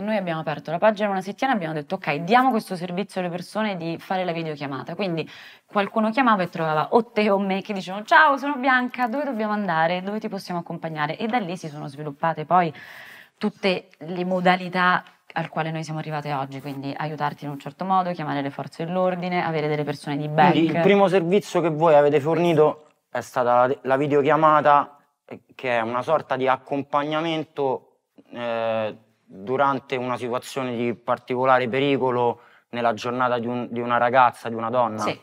E noi abbiamo aperto la pagina una settimana e abbiamo detto ok, diamo questo servizio alle persone di fare la videochiamata. Quindi qualcuno chiamava e trovava o te o me che dicevano ciao, sono Bianca, dove dobbiamo andare, dove ti possiamo accompagnare? E da lì si sono sviluppate poi tutte le modalità al quale noi siamo arrivate oggi, quindi aiutarti in un certo modo, chiamare le forze dell'ordine, avere delle persone di back. Quindi il primo servizio che voi avete fornito è stata la videochiamata, eh, che è una sorta di accompagnamento eh, durante una situazione di particolare pericolo nella giornata di, un, di una ragazza, di una donna? Sì.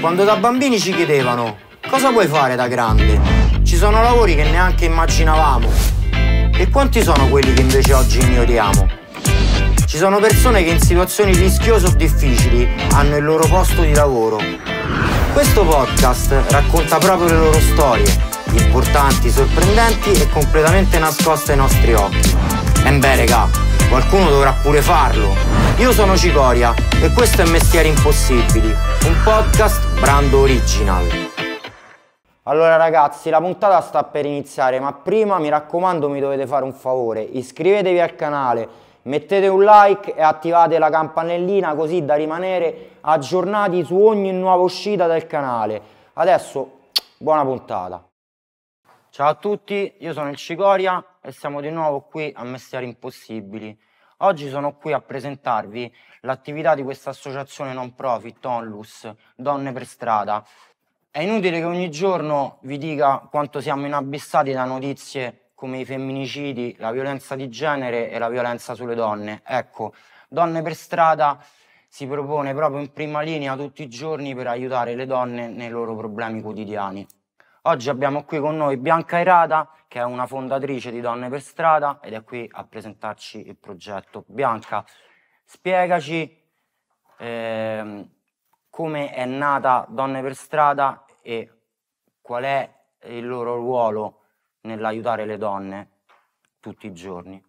Quando da bambini ci chiedevano cosa vuoi fare da grande? Ci sono lavori che neanche immaginavamo. E quanti sono quelli che invece oggi ignoriamo? Ci sono persone che in situazioni rischiose o difficili hanno il loro posto di lavoro. Questo podcast racconta proprio le loro storie, importanti, sorprendenti e completamente nascoste ai nostri occhi. E eh beh, regà, qualcuno dovrà pure farlo. Io sono Cicoria e questo è Mestieri Impossibili, un podcast brando original. Allora ragazzi, la puntata sta per iniziare, ma prima mi raccomando mi dovete fare un favore, iscrivetevi al canale, mettete un like e attivate la campanellina così da rimanere aggiornati su ogni nuova uscita del canale. Adesso, buona puntata! Ciao a tutti, io sono il Cicoria e siamo di nuovo qui a Mestieri Impossibili. Oggi sono qui a presentarvi l'attività di questa associazione non profit Onlus, Donne per Strada. È inutile che ogni giorno vi dica quanto siamo inabissati da notizie come i femminicidi, la violenza di genere e la violenza sulle donne. Ecco, Donne per Strada si propone proprio in prima linea tutti i giorni per aiutare le donne nei loro problemi quotidiani. Oggi abbiamo qui con noi Bianca Irata, che è una fondatrice di Donne per Strada ed è qui a presentarci il progetto. Bianca, spiegaci eh, come è nata Donne per Strada e qual è il loro ruolo nell'aiutare le donne tutti i giorni.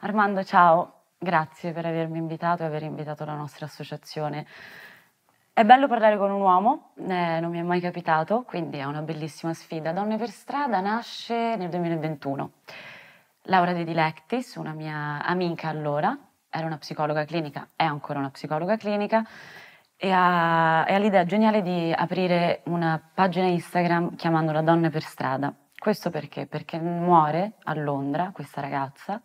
Armando, ciao, grazie per avermi invitato e aver invitato la nostra associazione. È bello parlare con un uomo, eh, non mi è mai capitato, quindi è una bellissima sfida. Donne per strada nasce nel 2021. Laura De Dilectis, una mia amica allora, era una psicologa clinica, è ancora una psicologa clinica, e ha, e ha l'idea geniale di aprire una pagina Instagram chiamandola Donne per strada. Questo perché? Perché muore a Londra questa ragazza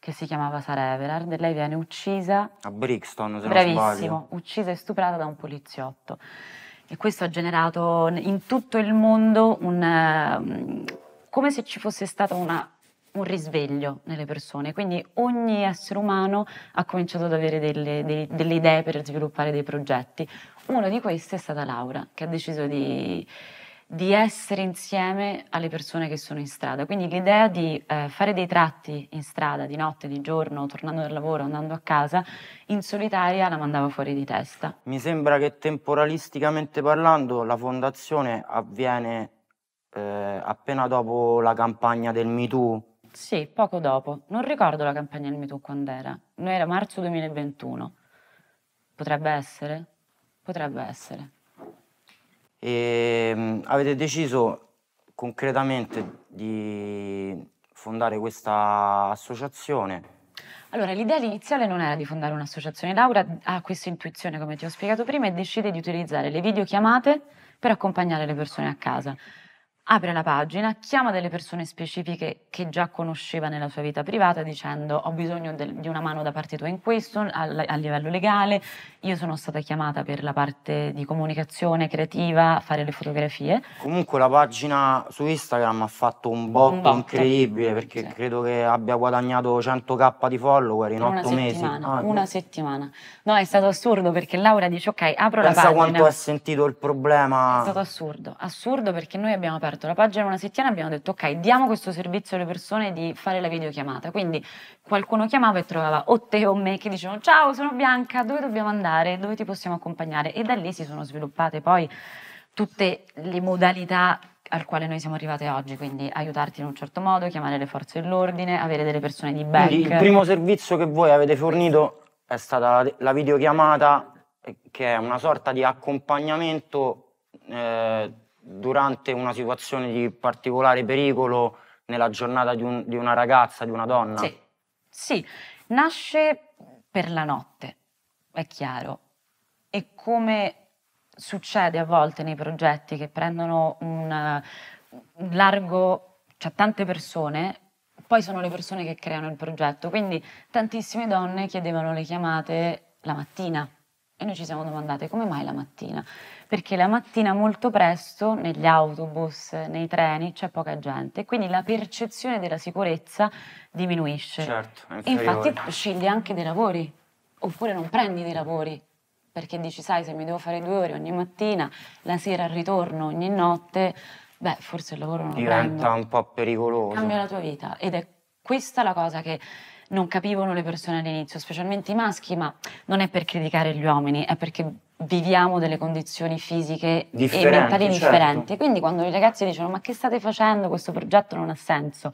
che si chiamava Sara Everard. Lei viene uccisa. A Brixton, se Bravissimo, non sbaglio. uccisa e stuprata da un poliziotto. E questo ha generato in tutto il mondo un, eh, come se ci fosse stato una, un risveglio nelle persone. Quindi ogni essere umano ha cominciato ad avere delle, dei, delle idee per sviluppare dei progetti. Uno di questi è stata Laura, che ha deciso di di essere insieme alle persone che sono in strada. Quindi l'idea di eh, fare dei tratti in strada, di notte, di giorno, tornando dal lavoro, andando a casa, in solitaria la mandava fuori di testa. Mi sembra che temporalisticamente parlando la fondazione avviene eh, appena dopo la campagna del MeToo. Sì, poco dopo. Non ricordo la campagna del MeToo quando era. Noi era marzo 2021. Potrebbe essere? Potrebbe essere. E ehm, avete deciso concretamente di fondare questa associazione? Allora, l'idea iniziale non era di fondare un'associazione. Laura ha questa intuizione, come ti ho spiegato prima, e decide di utilizzare le videochiamate per accompagnare le persone a casa apre la pagina, chiama delle persone specifiche che già conosceva nella sua vita privata dicendo ho bisogno del, di una mano da parte tua in questo a, a livello legale, io sono stata chiamata per la parte di comunicazione creativa, fare le fotografie. Comunque la pagina su Instagram ha fatto un botto, un botto. incredibile perché sì. credo che abbia guadagnato 100k di follower in otto mesi. Ah, una settimana. No, è stato assurdo perché Laura dice ok, apro Pensa la pagina. Pensa quanto ha sentito il problema. È stato assurdo, assurdo perché noi abbiamo aperto aperto la pagina una settimana e abbiamo detto ok, diamo questo servizio alle persone di fare la videochiamata. Quindi qualcuno chiamava e trovava o te o me che dicevano ciao, sono Bianca, dove dobbiamo andare, dove ti possiamo accompagnare? E da lì si sono sviluppate poi tutte le modalità al quale noi siamo arrivate oggi, quindi aiutarti in un certo modo, chiamare le forze dell'ordine, avere delle persone di back. Quindi il primo servizio che voi avete fornito è stata la videochiamata eh, che è una sorta di accompagnamento eh, durante una situazione di particolare pericolo nella giornata di, un, di una ragazza, di una donna? Sì. sì, nasce per la notte, è chiaro. E come succede a volte nei progetti che prendono un, un largo, cioè tante persone, poi sono le persone che creano il progetto, quindi tantissime donne chiedevano le chiamate la mattina e noi ci siamo domandate come mai la mattina? Perché la mattina molto presto negli autobus, nei treni c'è poca gente, quindi la percezione della sicurezza diminuisce. Certo, e infatti scegli anche dei lavori, oppure non prendi dei lavori, perché dici sai se mi devo fare due ore ogni mattina, la sera al ritorno, ogni notte, beh forse il lavoro non Diventa prendo. Diventa un po' pericoloso. Cambia la tua vita ed è questa la cosa che non capivano le persone all'inizio, specialmente i maschi, ma non è per criticare gli uomini, è perché viviamo delle condizioni fisiche differenti, e mentali certo. differenti. Quindi quando i ragazzi dicono ma che state facendo, questo progetto non ha senso.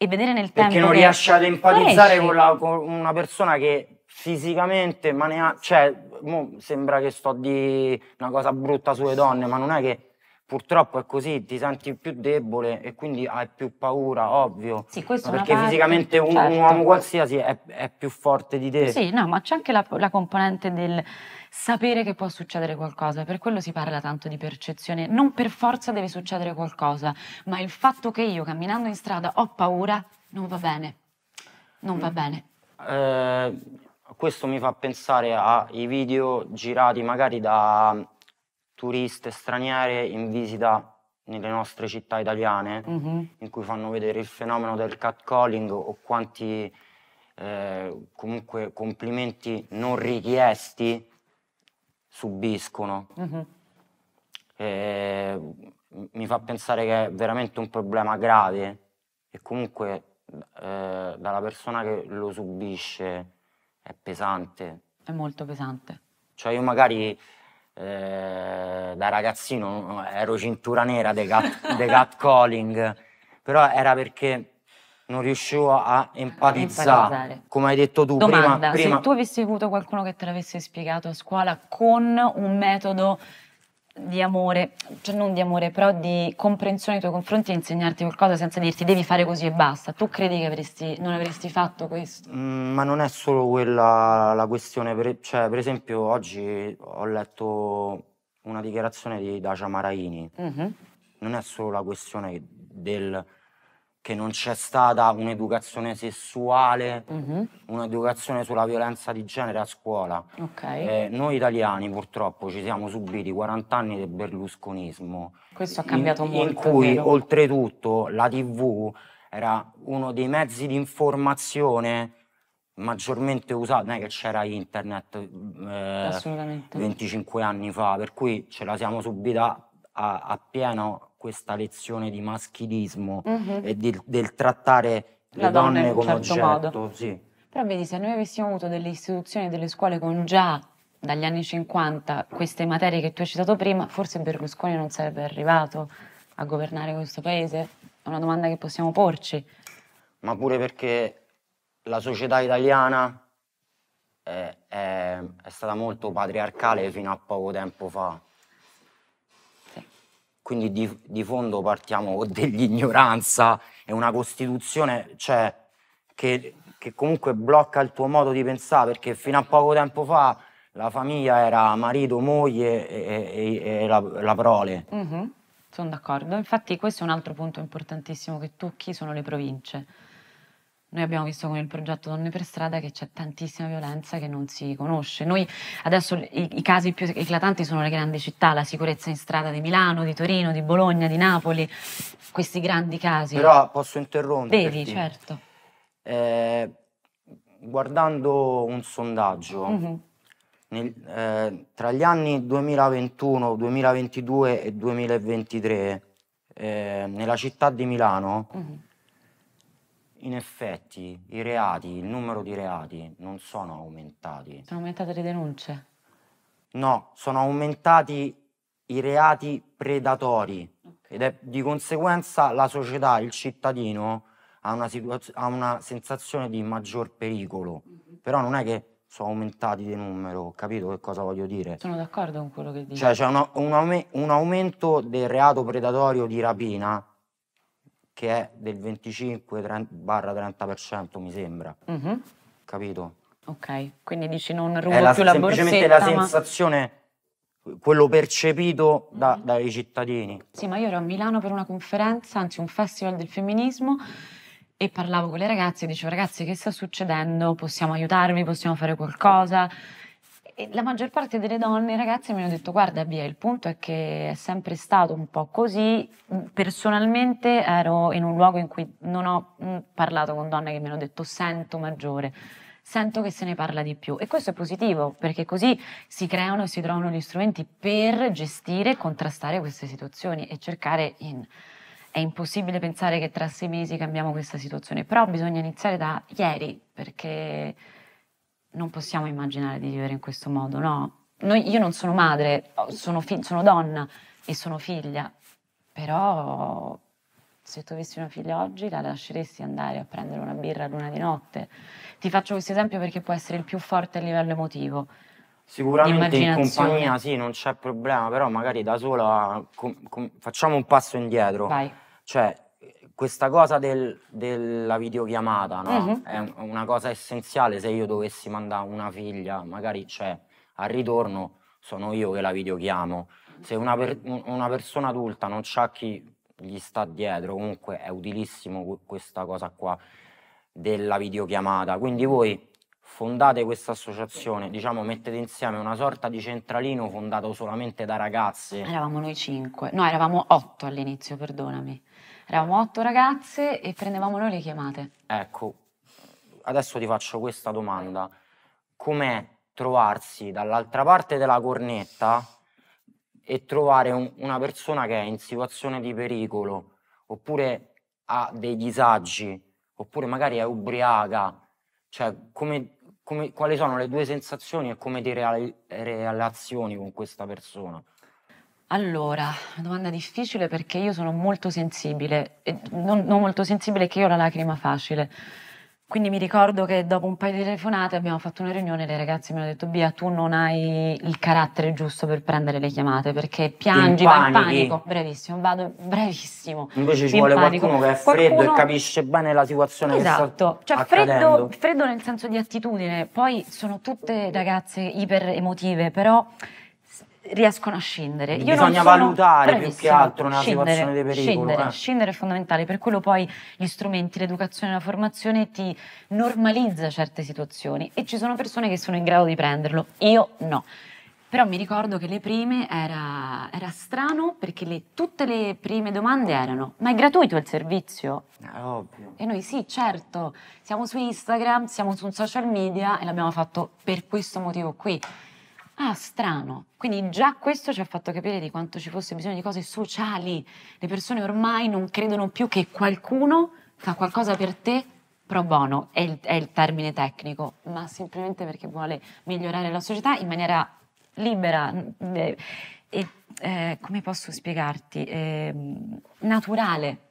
E vedere nel perché tempo... Perché non riesci ad empatizzare eh, con, la, con, una persona che fisicamente, ma ne ha... Cioè, sembra che sto di una cosa brutta sulle donne, ma non è che purtroppo è così, ti senti più debole e quindi hai più paura, ovvio. Sì, questo perché parte, fisicamente un, certo. un, uomo qualsiasi è, è, più forte di te. Sì, no, ma c'è anche la, la, componente del sapere che può succedere qualcosa, per quello si parla tanto di percezione, non per forza deve succedere qualcosa, ma il fatto che io camminando in strada ho paura non va bene, non va mm. bene. Eh, questo mi fa pensare ai video girati magari da turiste straniere in visita nelle nostre città italiane, mm-hmm. in cui fanno vedere il fenomeno del catcalling o quanti eh, comunque complimenti non richiesti subiscono. Mm-hmm. Eh, mi fa pensare che è veramente un problema grave e comunque eh, dalla persona che lo subisce è pesante. È molto pesante. Cioè io magari eh, da ragazzino eh, ero cintura nera dei cat, calling, però era perché non riuscivo a empatizzare. empatizzare. Come hai detto tu Domanda, prima, prima. Se tu avessi avuto qualcuno che te l'avesse spiegato a scuola con un metodo di amore, cioè non di amore, però di comprensione nei tuoi confronti e insegnarti qualcosa senza dirti devi fare così e basta. Tu credi che avresti, non avresti fatto questo? Mm, ma non è solo quella la questione, per, cioè, per esempio oggi ho letto una dichiarazione di Dacia Maraini, mm-hmm. non è solo la questione del che non c'è stata un'educazione sessuale, mm-hmm. un'educazione sulla violenza di genere a scuola. Okay. Eh, noi italiani purtroppo ci siamo subiti 40 anni del berlusconismo. Questo ha cambiato in, molto. In cui vero? oltretutto la TV era uno dei mezzi di informazione maggiormente usato, non è che c'era internet mm, eh, 25 anni fa, per cui ce la siamo subita a, a pieno questa lezione di maschilismo mm-hmm. e di, del trattare La le donne, donne come certo oggetto. Modo. Sì. Però vedi, se noi avessimo avuto delle istituzioni, delle scuole con già dagli anni 50 queste materie che tu hai citato prima, forse Berlusconi non sarebbe arrivato a governare questo paese? È una domanda che possiamo porci. Ma pure perché la società italiana è, eh, è, è stata molto patriarcale fino a poco tempo fa. Quindi di, di fondo partiamo dell'ignoranza e una Costituzione cioè, che, che comunque blocca il tuo modo di pensare, perché fino a poco tempo fa la famiglia era marito, moglie e, e, e la, la, prole. Mm-hmm. Sono d'accordo, infatti questo è un altro punto importantissimo che tocchi, sono le province noi abbiamo visto con il progetto Donne per strada che c'è tantissima violenza che non si conosce. Noi adesso i, i, casi più eclatanti sono le grandi città, la sicurezza in strada di Milano, di Torino, di Bologna, di Napoli, questi grandi casi. Però posso interrompere? Devi, certo. Eh, guardando un sondaggio, mm -hmm. nel, eh, tra gli anni 2021, 2022 e 2023, eh, nella città di Milano... Mm -hmm in effetti, i reati, il numero di reati non sono aumentati. Sono aumentate le denunce? No, sono aumentati i reati predatori okay. ed è di conseguenza la società, il cittadino ha una, situaz- ha una sensazione di maggior pericolo, mm-hmm. però non è che sono aumentati di numero, capito che cosa voglio dire? Sono d'accordo con quello che dici. Cioè c'è un, un, aume- un aumento del reato predatorio di rapina che è del 25-30% mi sembra. Mm-hmm. Capito? Ok, quindi dici non rubo la, più la semplicemente borsetta. Semplicemente la sensazione, quello percepito da, mm-hmm. dai cittadini. Sì, ma io ero a Milano per una conferenza, anzi un festival del femminismo e parlavo con le ragazze e dicevo ragazzi che sta succedendo? Possiamo aiutarvi? Possiamo fare qualcosa? la maggior parte delle donne, e ragazze, mi hanno detto: Guarda, via il punto è che è sempre stato un po' così. Personalmente ero in un luogo in cui non ho mm, parlato con donne che mi hanno detto: Sento maggiore sento che se ne parla di più e questo è positivo perché così si creano e si trovano gli strumenti per gestire e contrastare queste situazioni e cercare in... È impossibile pensare che tra sei mesi cambiamo questa situazione, però bisogna iniziare da ieri perché non possiamo immaginare di vivere in questo modo, no? Noi, io non sono madre, sono, fi- sono donna e sono figlia, però se tu avessi una figlia oggi la lasceresti andare a prendere una birra a luna di notte. Ti faccio questo esempio perché può essere il più forte a livello emotivo. Sicuramente in compagnia sì, non c'è problema, però magari da sola com- com- facciamo un passo indietro. Vai. Cioè, questa cosa del, della videochiamata no? Mhm. uh -huh. è una cosa essenziale se io dovessi mandare una figlia, magari cioè, al ritorno sono io che la videochiamo. Se una, per, una persona adulta non c'ha chi gli sta dietro, comunque è utilissimo questa cosa qua della videochiamata. Quindi voi fondate questa associazione, diciamo mettete insieme una sorta di centralino fondato solamente da ragazze. Eravamo noi cinque, no eravamo otto all'inizio, perdonami. Eravamo otto ragazze e prendevamo noi le chiamate. Ecco, adesso ti faccio questa domanda. Com'è trovarsi dall'altra parte della cornetta e trovare un, una persona che è in situazione di pericolo oppure ha dei disagi oppure magari è ubriaca? Cioè, come, come, quali sono le due sensazioni e come ti reali, relazioni con questa persona? Allora, una domanda difficile perché io sono molto sensibile, non, non, molto sensibile che io ho la lacrima facile. Quindi mi ricordo che dopo un paio di telefonate abbiamo fatto una riunione e le ragazze mi hanno detto Bia tu non hai il carattere giusto per prendere le chiamate perché piangi, vai in panico, bravissimo, vado bravissimo. Invece ci in vuole panico. qualcuno che è freddo qualcuno... e capisce bene la situazione esatto. che sta esatto, cioè, freddo, freddo nel senso di attitudine, poi sono tutte ragazze iper emotive però riescono a scindere. Io Bisogna valutare più che altro una scindere, situazione di pericolo. Scindere, eh. scindere, è fondamentale, per quello poi gli strumenti, l'educazione e la formazione ti normalizza certe situazioni e ci sono persone che sono in grado di prenderlo, io no. Però mi ricordo che le prime era, era strano perché le, tutte le prime domande erano ma è gratuito il servizio? Eh, ovvio. E noi sì, certo, siamo su Instagram, siamo su social media e l'abbiamo fatto per questo motivo qui ah strano, quindi già questo ci ha fatto capire di quanto ci fosse bisogno di cose sociali, le persone ormai non credono più che qualcuno fa qualcosa per te pro bono, è il, è il termine tecnico, ma semplicemente perché vuole migliorare la società in maniera libera eh, e, eh, come posso spiegarti, eh, naturale.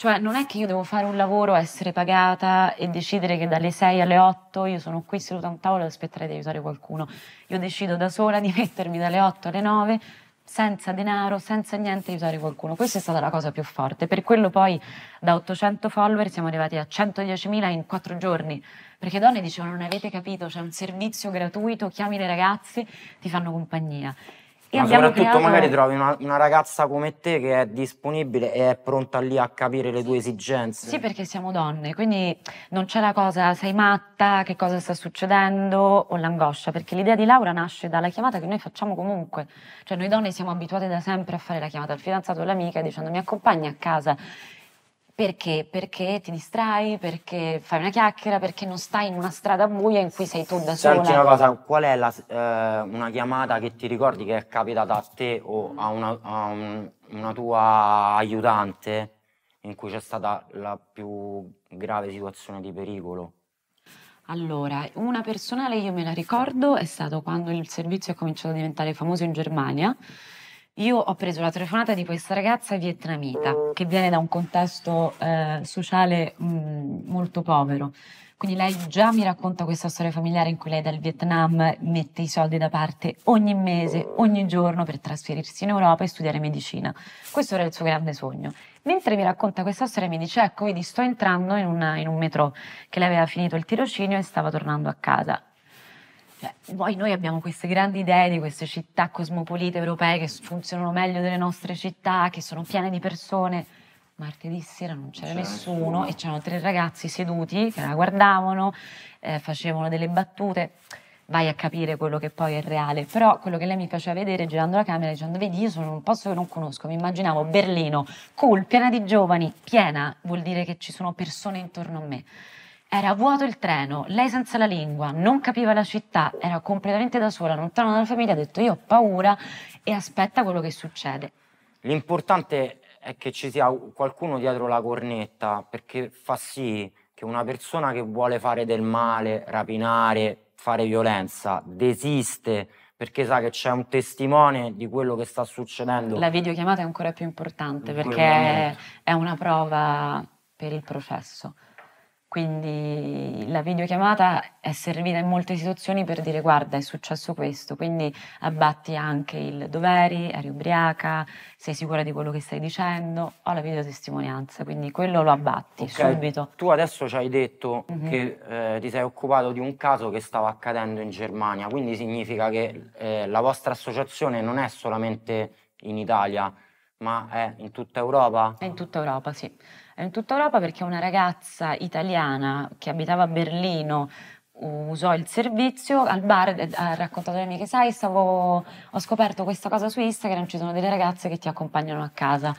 Cioè non è che io devo fare un lavoro, essere pagata e mm. decidere che dalle 6 alle 8 io sono qui seduta a un tavolo e aspetterei di aiutare qualcuno. Io decido da sola di mettermi dalle 8 alle 9 senza denaro, senza niente aiutare qualcuno. Questa è stata la cosa più forte. Per quello poi da 800 follower siamo arrivati a 110.000 in 4 giorni, perché donne dicevano non avete capito, c'è un servizio gratuito, chiami le ragazze, ti fanno compagnia. E Ma soprattutto creato... magari trovi una, una, ragazza come te che è disponibile e è pronta lì a capire le tue esigenze. Sì, perché siamo donne, quindi non c'è la cosa sei matta, che cosa sta succedendo o l'angoscia, perché l'idea di Laura nasce dalla chiamata che noi facciamo comunque. Cioè noi donne siamo abituate da sempre a fare la chiamata al fidanzato o all'amica dicendo mi accompagni a casa perché? Perché ti distrai, perché fai una chiacchiera, perché non stai in una strada buia in cui sei tu da sola. Senti una cosa, qual è la, eh, una chiamata che ti ricordi che è capitata a te o a una, a un, una tua aiutante in cui c'è stata la più grave situazione di pericolo? Allora, una personale io me la ricordo è stato quando il servizio è cominciato a diventare famoso in Germania io ho preso la telefonata di questa ragazza vietnamita che viene da un contesto eh, sociale mh, molto povero. Quindi lei già mi racconta questa storia familiare in cui lei dal Vietnam mette i soldi da parte ogni mese, ogni giorno per trasferirsi in Europa e studiare medicina. Questo era il suo grande sogno. Mentre mi racconta questa storia mi dice, ecco, vedi, sto entrando in, una, in un metro che lei aveva finito il tirocinio e stava tornando a casa cioè, poi noi abbiamo queste grandi idee di queste città cosmopolite europee che funzionano meglio delle nostre città, che sono piene di persone. Martedì sera non c'era, c'era nessuno, nessuno, e c'erano tre ragazzi seduti che la guardavano, eh, facevano delle battute. Vai a capire quello che poi è reale. Però quello che lei mi faceva vedere girando la camera dicendo: Vedi, io sono un posto che non conosco. Mi immaginavo Berlino, cool, piena di giovani, piena vuol dire che ci sono persone intorno a me. Era vuoto il treno, lei senza la lingua, non capiva la città, era completamente da sola, lontana dalla famiglia, ha detto io ho paura e aspetta quello che succede. L'importante è che ci sia qualcuno dietro la cornetta perché fa sì che una persona che vuole fare del male, rapinare, fare violenza, desiste perché sa che c'è un testimone di quello che sta succedendo. La videochiamata è ancora più importante perché è una prova per il processo. Quindi la videochiamata è servita in molte situazioni per dire guarda è successo questo, quindi abbatti anche il doveri, eri ubriaca, sei sicura di quello che stai dicendo, ho la videotestimonianza, quindi quello lo abbatti okay. subito. Tu adesso ci hai detto mm-hmm. che eh, ti sei occupato di un caso che stava accadendo in Germania, quindi significa che eh, la vostra associazione non è solamente in Italia, ma è in tutta Europa? È in tutta Europa, sì in tutta Europa perché una ragazza italiana che abitava a Berlino usò il servizio al bar eh, ha raccontato alle amiche sai stavo, ho scoperto questa cosa su Instagram ci sono delle ragazze che ti accompagnano a casa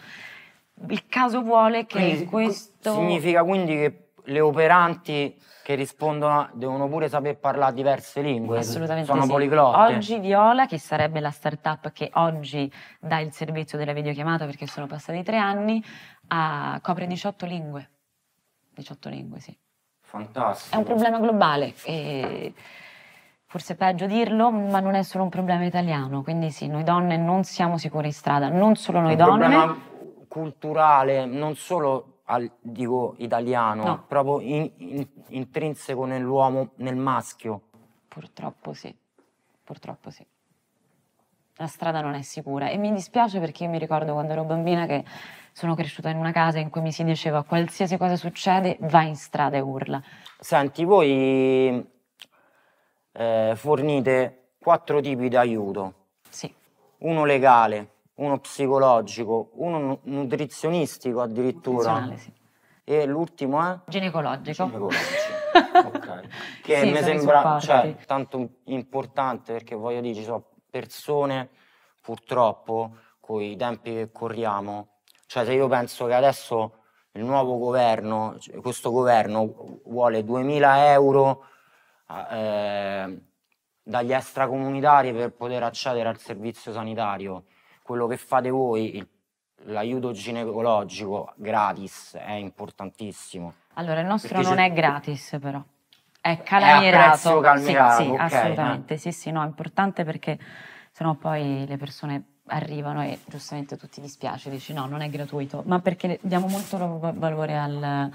il caso vuole che quindi, questo significa quindi che le operanti che rispondono devono pure saper parlare diverse lingue. Assolutamente. Sono sì. poliglotte. Oggi Viola, che sarebbe la startup che oggi dà il servizio della videochiamata perché sono passati tre anni, ha, ah, copre 18 lingue. 18 lingue, sì. Fantastico. È un problema globale. E forse è peggio dirlo, ma non è solo un problema italiano. Quindi sì, noi donne non siamo sicure in strada, non solo noi donne. È un problema culturale, non solo al, dico italiano, no. proprio in, in, intrinseco nell'uomo, nel maschio. Purtroppo sì, purtroppo sì. La strada non è sicura e mi dispiace perché io mi ricordo quando ero bambina che sono cresciuta in una casa in cui mi si diceva qualsiasi cosa succede, vai in strada e urla. Senti, voi eh, fornite quattro tipi di aiuto. Sì. Uno legale, uno psicologico, uno nutrizionistico addirittura. Sì. E l'ultimo è? Ginecologico. Ginecologico. okay. Che sì, mi sembra cioè, tanto importante perché voglio dire, ci sono persone purtroppo con i tempi che corriamo cioè se io penso che adesso il nuovo governo, cioè, questo governo vuole 2.000 euro eh, dagli extracomunitari per poter accedere al servizio sanitario, quello che fate voi, il l'aiuto ginecologico gratis è importantissimo. Allora, il nostro Perché non c'è... è gratis, però. È calmierato. È calmierato. Sì, sì okay, eh. assolutamente. Eh? Sì, sì, no, è importante perché sennò poi le persone arrivano e giustamente tu ti dispiace, dici no, non è gratuito, ma perché diamo molto valore al,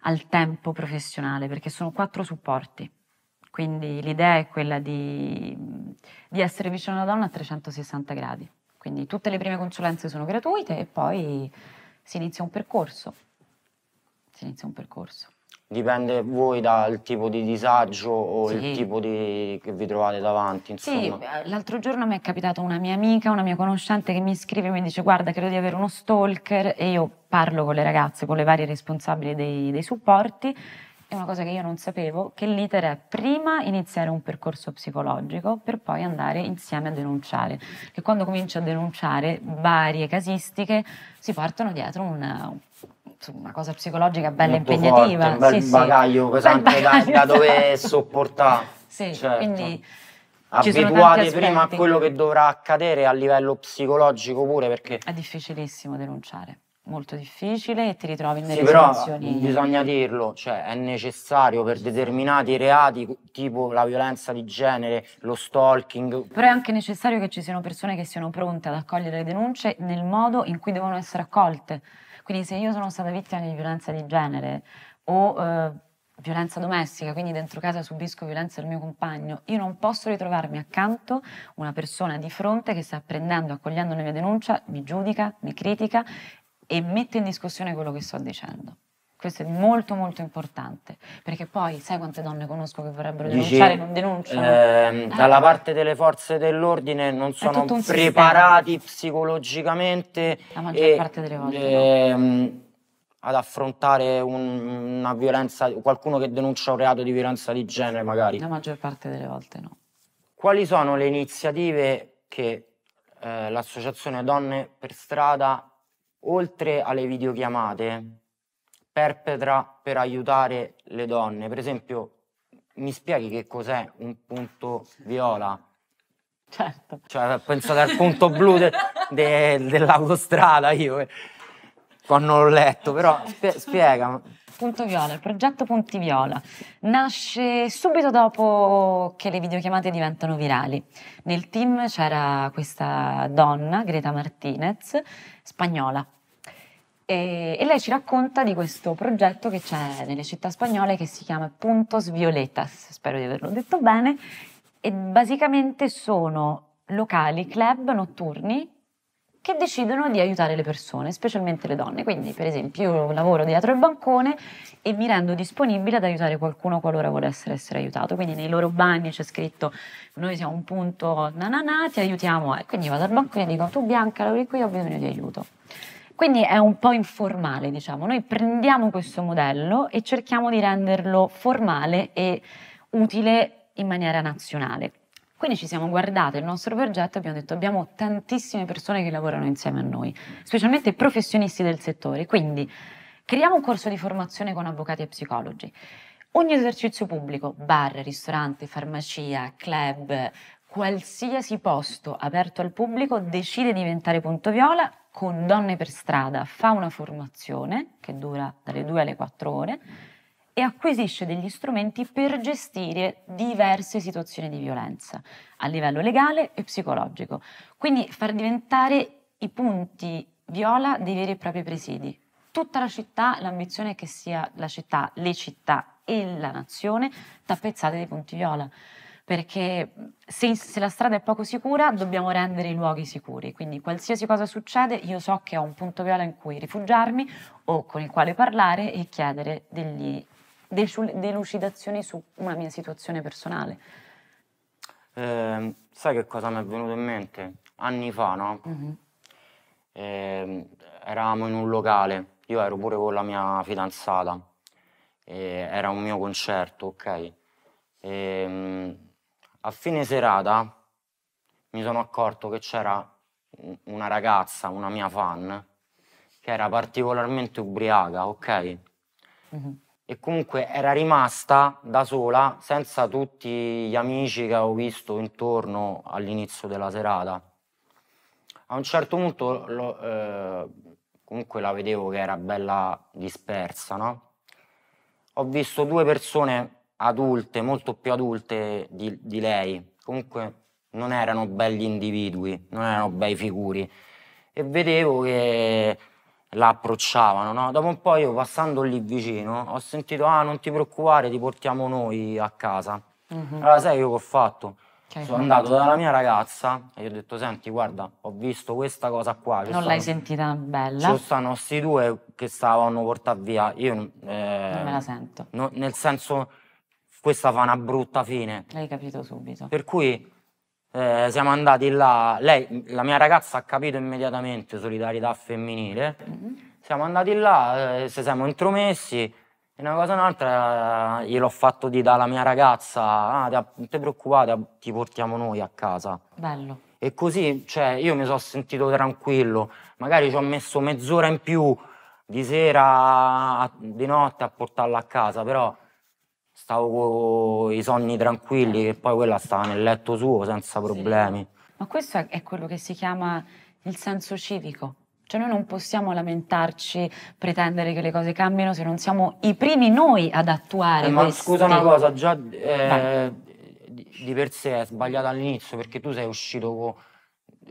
al tempo professionale, perché sono quattro supporti. Quindi l'idea è quella di, di essere vicino alla donna a 360 gradi. Quindi tutte le prime consulenze sono gratuite e poi si inizia un percorso. Si inizia un percorso dipende voi dal tipo di disagio o sì. il tipo di... che vi trovate davanti. Insomma. Sì, l'altro giorno mi è capitata una mia amica, una mia conoscente che mi scrive e mi dice guarda credo di avere uno stalker e io parlo con le ragazze, con le varie responsabili dei, dei supporti è una cosa che io non sapevo, che l'iter è prima iniziare un percorso psicologico per poi andare insieme a denunciare, che quando comincio a denunciare varie casistiche si portano dietro un una cosa psicologica bella e impegnativa. Forte, un bel sì, bagaglio sì. pesante bel bagaglio. Da, dove sopportare. sì, certo. quindi abituate prima a quello che dovrà accadere a livello psicologico pure perché è difficilissimo denunciare molto difficile e ti ritrovi nelle sì, situazioni però bisogna dirlo cioè è necessario per determinati reati tipo la violenza di genere lo stalking però è anche necessario che ci siano persone che siano pronte ad accogliere le denunce nel modo in cui devono essere accolte quindi se io sono stata vittima di violenza di genere o eh, violenza domestica, quindi dentro casa subisco violenza dal mio compagno, io non posso ritrovarmi accanto una persona di fronte che sta prendendo, accogliendo la mia denuncia, mi giudica, mi critica e mette in discussione quello che sto dicendo. Questo è molto molto importante, perché poi sai quante donne conosco che vorrebbero Dici, denunciare e non denunciano. Ehm, eh, dalla parte delle forze dell'ordine non sono preparati sistema. psicologicamente. La maggior e, parte delle volte. Ehm, no ad affrontare un, una violenza, qualcuno che denuncia un reato di violenza di genere magari? La maggior parte delle volte no. Quali sono le iniziative che eh, l'associazione Donne per Strada, oltre alle videochiamate, perpetra per aiutare le donne. Per esempio, mi spieghi che cos'è un punto viola? Certo. Cioè, pensate al punto blu de, de, dell'autostrada io, eh, quando l'ho letto, però spie, spiega. Punto Viola, il progetto Punti Viola nasce subito dopo che le videochiamate diventano virali. Nel team c'era questa donna, Greta Martinez, spagnola, e, e, lei ci racconta di questo progetto che c'è nelle città spagnole che si chiama Puntos Violetas, spero di averlo detto bene, e basicamente sono locali, club notturni che decidono di aiutare le persone, specialmente le donne. Quindi, per esempio, io lavoro dietro il bancone e mi rendo disponibile ad aiutare qualcuno qualora volesse essere aiutato. Quindi nei loro bagni c'è scritto noi siamo un punto nanana, ti aiutiamo. E quindi vado al bancone e dico tu Bianca lavori qui, ho bisogno di aiuto. Quindi è un po' informale, diciamo. Noi prendiamo questo modello e cerchiamo di renderlo formale e utile in maniera nazionale. Quindi ci siamo guardate il nostro progetto e abbiamo detto abbiamo tantissime persone che lavorano insieme a noi, specialmente professionisti del settore. Quindi creiamo un corso di formazione con avvocati e psicologi. Ogni esercizio pubblico, bar, ristorante, farmacia, club, qualsiasi posto aperto al pubblico decide di diventare punto viola con donne per strada, fa una formazione che dura dalle 2 alle 4 ore e acquisisce degli strumenti per gestire diverse situazioni di violenza a livello legale e psicologico. Quindi far diventare i punti viola dei veri e propri presidi. Tutta la città, l'ambizione è che sia la città, le città e la nazione tappezzate dei punti viola perché mm, se, se, la strada è poco sicura dobbiamo rendere i luoghi sicuri, quindi qualsiasi cosa succede io so che ho un punto viola in cui rifugiarmi o con il quale parlare e chiedere degli, delucidazioni su una mia situazione personale. Eh, sai che cosa mi è venuto in mente? Anni fa, no? Mm-hmm. Eh, eravamo in un locale, io ero pure con la mia fidanzata, eh, era un mio concerto, ok? E, ehm, a fine serata mi sono accorto che c'era una ragazza, una mia fan, che era particolarmente ubriaca, ok? Mm-hmm. E comunque era rimasta da sola, senza tutti gli amici che avevo visto intorno all'inizio della serata. A un certo punto, lo, eh, comunque la vedevo che era bella dispersa, no? Ho visto due persone adulte, molto più adulte di, di lei. Comunque non erano belli individui, non erano bei figuri. E vedevo che la approcciavano. No? Dopo un po' io passando lì vicino ho sentito, ah non ti preoccupare, ti portiamo noi a casa. Mm-hmm. Allora sai io che ho fatto? Che Sono andato dalla mia ragazza e gli ho detto, senti guarda, ho visto questa cosa qua. Non stanno, l'hai sentita bella? Ci stanno questi due che stavano portati via. Io eh, non me la sento. No, nel senso questa fa una brutta fine. L'hai capito subito. Per cui eh, siamo andati là, lei, la mia ragazza ha capito immediatamente solidarietà femminile, mm-hmm. siamo andati là, eh, ci siamo intromessi, e una cosa o un'altra eh, gliel'ho fatto dire alla mia ragazza, ah, non ti preoccupate, ti portiamo noi a casa. Bello. E così, cioè, io mi sono sentito tranquillo, magari ci ho messo mezz'ora in più di sera, di notte a portarla a casa, però stavo con i sonni tranquilli e poi quella stava nel letto suo senza problemi. Sì. Ma questo è quello che si chiama il senso civico. Cioè noi non possiamo lamentarci, pretendere che le cose cambino se non siamo i primi noi ad attuare. Eh, ma questi... scusa una cosa, già eh, di per sé è sbagliata all'inizio perché tu sei uscito con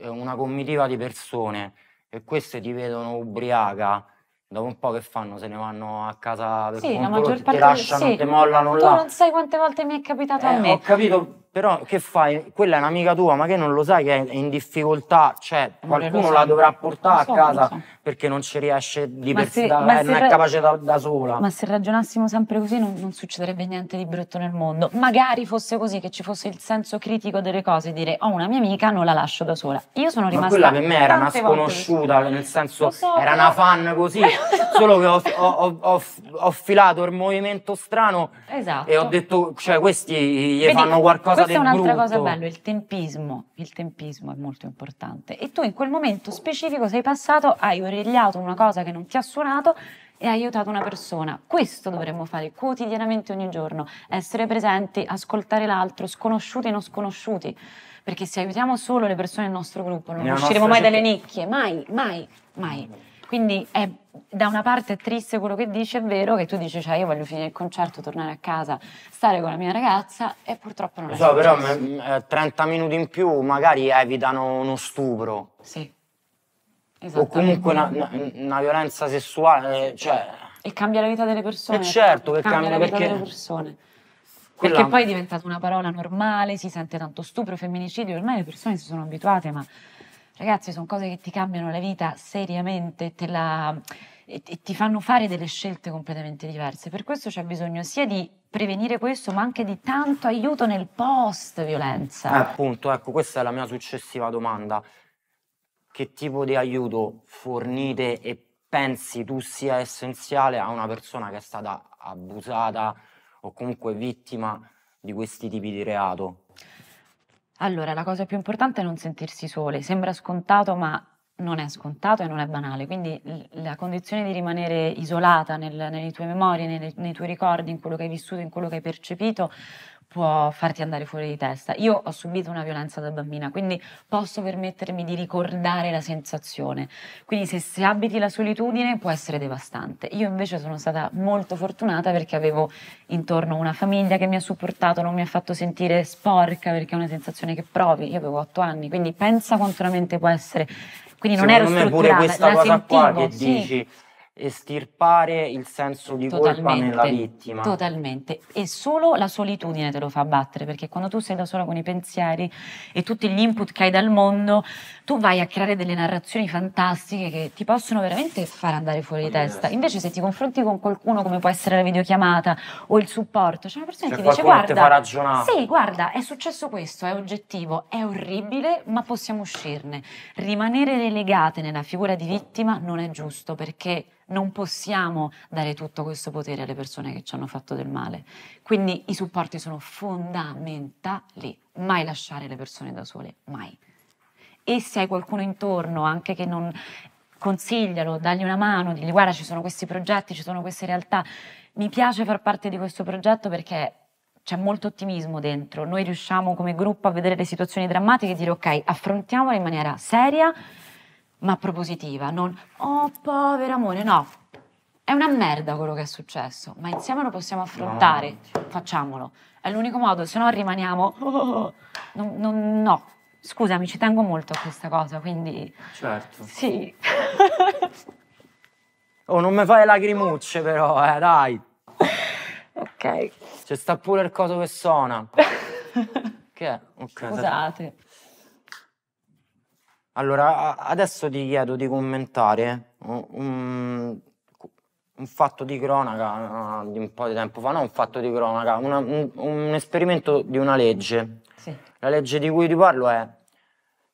eh, una comitiva di persone e queste ti vedono ubriaca dopo un po' che fanno? Se ne vanno a casa per sì, conto la maggior parte ti lasciano, sì. ti mollano tu là. Tu non sai quante volte mi è capitato eh, a me. Ho capito, però che fai? Quella è un'amica tua, ma che non lo sai che è in difficoltà, cioè qualcuno la dovrà portare a casa perché non ci riesce di per sé, non è capace da, da, sola. Ma se ragionassimo sempre così non, non, succederebbe niente di brutto nel mondo. Magari fosse così che ci fosse il senso critico delle cose, dire ho oh, una mia amica, non la lascio da sola. Io sono rimasta... Ma quella per me era una sconosciuta, nel senso so, era una fan così, solo che ho, ho, ho, ho, filato il movimento strano esatto. e ho detto, cioè questi gli Vedi, fanno qualcosa cosa Questa è un'altra brutto. cosa bella, il tempismo. Il tempismo è molto importante. E tu in quel momento specifico sei passato, hai origliato una cosa che non ti ha suonato e hai aiutato una persona. Questo dovremmo fare quotidianamente ogni giorno, essere presenti, ascoltare l'altro, sconosciuti e non sconosciuti. Perché se aiutiamo solo le persone del nostro gruppo non Nella usciremo mai città. dalle nicchie, mai, mai, mai. Quindi è da una parte è triste quello che dici, è vero che tu dici, cioè io voglio finire il concerto, tornare a casa, stare con la mia ragazza e purtroppo non lo è so, esatto, successo. però mm, me, eh, 30 minuti in più magari evitano uno stupro. Sì. O comunque una, una, una violenza sessuale, eh, cioè... E cambia la vita delle persone. E eh, certo che cambia, cambia la vita perché... delle persone. Quella... Perché poi è diventata una parola normale, si sente tanto stupro, femminicidio, ormai le persone si sono abituate, ma Ragazzi, sono cose che ti cambiano la vita seriamente, te la, e, ti fanno fare delle scelte completamente diverse. Per questo c'è bisogno sia di prevenire questo, ma anche di tanto aiuto nel post-violenza. Eh, appunto, ecco, questa è la mia successiva domanda. Che tipo di aiuto fornite e pensi tu sia essenziale a una persona che è stata abusata o comunque vittima di questi tipi di reato? Allora, la cosa più importante è non sentirsi sole. Sembra scontato, ma non è scontato e non è banale. Quindi la condizione di rimanere isolata nel, nelle tue memorie, nelle, nei tuoi ricordi, in quello che hai vissuto, in quello che hai percepito, può farti andare fuori di testa. Io ho subito una violenza da bambina, quindi posso permettermi di ricordare la sensazione. Quindi se, se abiti la solitudine può essere devastante. Io invece sono stata molto fortunata perché avevo intorno una famiglia che mi ha supportato, non mi ha fatto sentire sporca perché è una sensazione che provi. Io avevo otto anni, quindi pensa quanto la mente può essere. Quindi non ero strutturata, me pure questa la cosa sentivo, qua che sì. dici estirpare il senso di totalmente, colpa nella vittima. Totalmente. E solo la solitudine te lo fa battere, perché quando tu sei da sola con i pensieri e tutti gli input che hai dal mondo, tu vai a creare delle narrazioni fantastiche che ti possono veramente far andare fuori di testa. Invece se ti confronti con qualcuno come può essere la videochiamata o il supporto, c'è una persona cioè, che ti dice guarda, fa ragionare. sì, guarda, è successo questo, è oggettivo, è orribile, ma possiamo uscirne. Rimanere relegate nella figura di vittima non è giusto perché non possiamo dare tutto questo potere alle persone che ci hanno fatto del male. Quindi i supporti sono fondamentali, mai lasciare le persone da sole, mai. E se hai qualcuno intorno anche che non consiglialo, dagli una mano, digli guarda ci sono questi progetti, ci sono queste realtà. Mi piace far parte di questo progetto perché c'è molto ottimismo dentro. Noi riusciamo come gruppo a vedere le situazioni drammatiche e dire ok, affrontiamole in maniera seria ma propositiva, non oh povero amore, no. È una merda quello che è successo, ma insieme lo possiamo affrontare, no. facciamolo. È l'unico modo, se no rimaniamo... Oh, non, no, scusami, ci tengo molto a questa cosa, quindi... Certo. Sì. oh, non mi fai lacrimucce però, eh, dai. ok. C'è sta pure il coso che suona. che? Okay. Scusate. Allora, adesso ti chiedo di commentare un, un fatto di cronaca di un po' di tempo fa, no un fatto di cronaca, una, un, un, esperimento di una legge. Sì. La legge di cui ti parlo è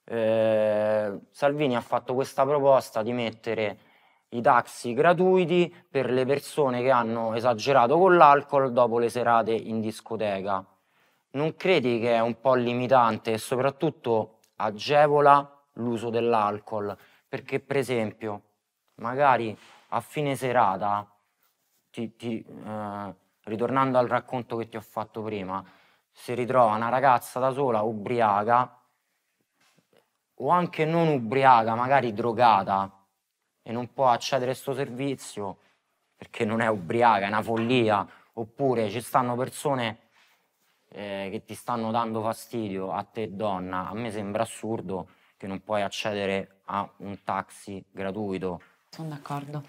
eh, Salvini ha fatto questa proposta di mettere i taxi gratuiti per le persone che hanno esagerato con l'alcol dopo le serate in discoteca. Non credi che è un po' limitante e soprattutto agevola l'uso dell'alcol, perché per esempio magari a fine serata, ti, ti, eh, ritornando al racconto che ti ho fatto prima, si ritrova una ragazza da sola ubriaca o anche non ubriaca, magari drogata e non può accedere a questo servizio perché non è ubriaca, è una follia, oppure ci stanno persone eh, che ti stanno dando fastidio a te donna, a me sembra assurdo che non puoi accedere a un taxi gratuito. Sono d'accordo.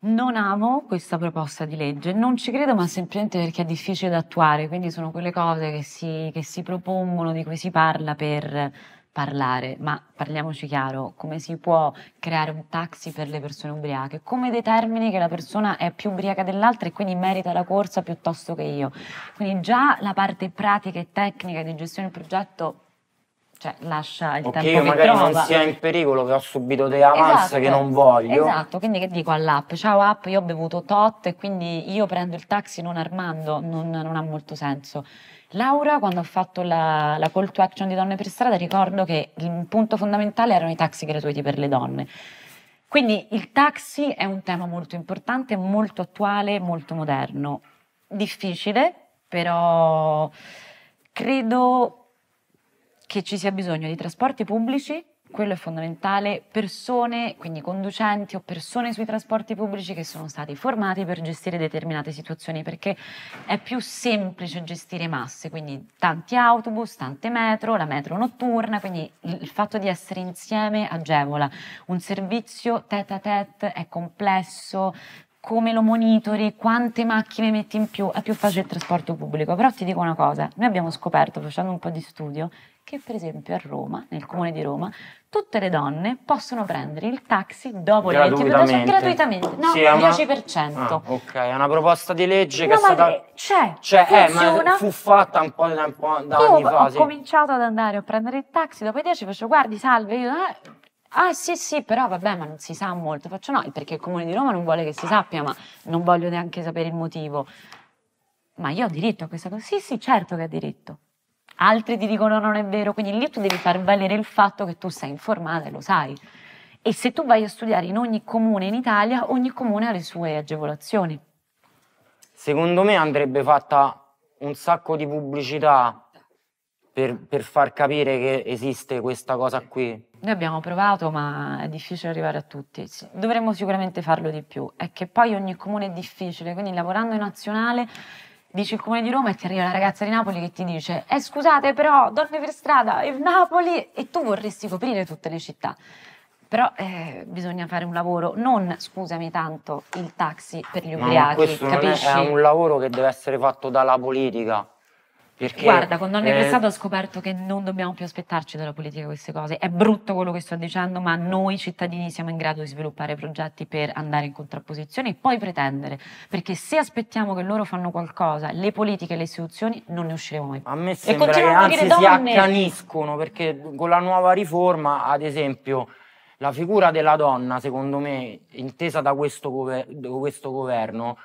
Non amo questa proposta di legge, non ci credo, ma semplicemente perché è difficile da attuare, quindi sono quelle cose che si, che si propongono, di cui si parla per parlare, ma parliamoci chiaro, come si può creare un taxi per le persone ubriache? Come determini che la persona è più ubriaca dell'altra e quindi merita la corsa piuttosto che io? Quindi già la parte pratica e tecnica di gestione del progetto cioè, lascia il okay, tempo che magari non sia in pericolo, che ho subito dei avanzi esatto, che non voglio. Esatto, quindi che dico all'app? Ciao app, io ho bevuto tot e quindi io prendo il taxi non armando, non, non ha molto senso. Laura, quando ho fatto la, la call to action di Donne per strada, ricordo che il punto fondamentale erano i taxi gratuiti per le donne. Quindi il taxi è un tema molto importante, molto attuale, molto moderno. Difficile, però credo che ci sia bisogno di trasporti pubblici, quello è fondamentale, persone, quindi conducenti o persone sui trasporti pubblici che sono stati formati per gestire determinate situazioni, perché è più semplice gestire masse, quindi tanti autobus, tante metro, la metro notturna, quindi il fatto di essere insieme agevola. Un servizio tête à tête è complesso, come lo monitori, quante macchine metti in più, è più facile il trasporto pubblico. Però ti dico una cosa, noi abbiamo scoperto facendo un po' di studio che per esempio a Roma, nel comune di Roma, tutte le donne possono prendere il taxi dopo le 22 cioè, gratuitamente, no, sì, 10%. Una... Ah, ok, è una proposta di legge no, che è stata c'è, cioè, eh, ma fu fatta un po' da, un po da Io anni fa. Ho sì. cominciato ad andare a prendere il taxi dopo i 10, faccio guardi, salve, io ah, ah sì sì, però vabbè, ma non si sa molto. Faccio no, perché il comune di Roma non vuole che si sappia, ma non voglio neanche sapere il motivo. Ma io ho diritto a questa cosa? Sì, sì, certo che ha diritto altri ti dicono non è vero, quindi lì tu devi far valere il fatto che tu sei informata e lo sai. E se tu vai a studiare in ogni comune in Italia, ogni comune ha le sue agevolazioni. Secondo me andrebbe fatta un sacco di pubblicità per, per far capire che esiste questa cosa qui. Noi abbiamo provato, ma è difficile arrivare a tutti. Dovremmo sicuramente farlo di più. È che poi ogni comune è difficile, quindi lavorando in nazionale dici il comune di Roma e ti arriva la ragazza di Napoli che ti dice eh scusate però donne per strada e Napoli e tu vorresti coprire tutte le città però eh, bisogna fare un lavoro, non scusami tanto il taxi per gli ubriachi, no, questo capisci? È, è, un lavoro che deve essere fatto dalla politica, perché, Guarda, con Donne eh, Pressato ho scoperto che non dobbiamo più aspettarci dalla politica queste cose. È brutto quello che sto dicendo, ma noi cittadini siamo in grado di sviluppare progetti per andare in contrapposizione e poi pretendere. Perché se aspettiamo che loro fanno qualcosa, le politiche e le istituzioni non ne usciremo mai. A me sembra che anzi si accaniscono, perché con la nuova riforma, ad esempio, la figura della donna, secondo me, intesa da questo, gover- questo governo,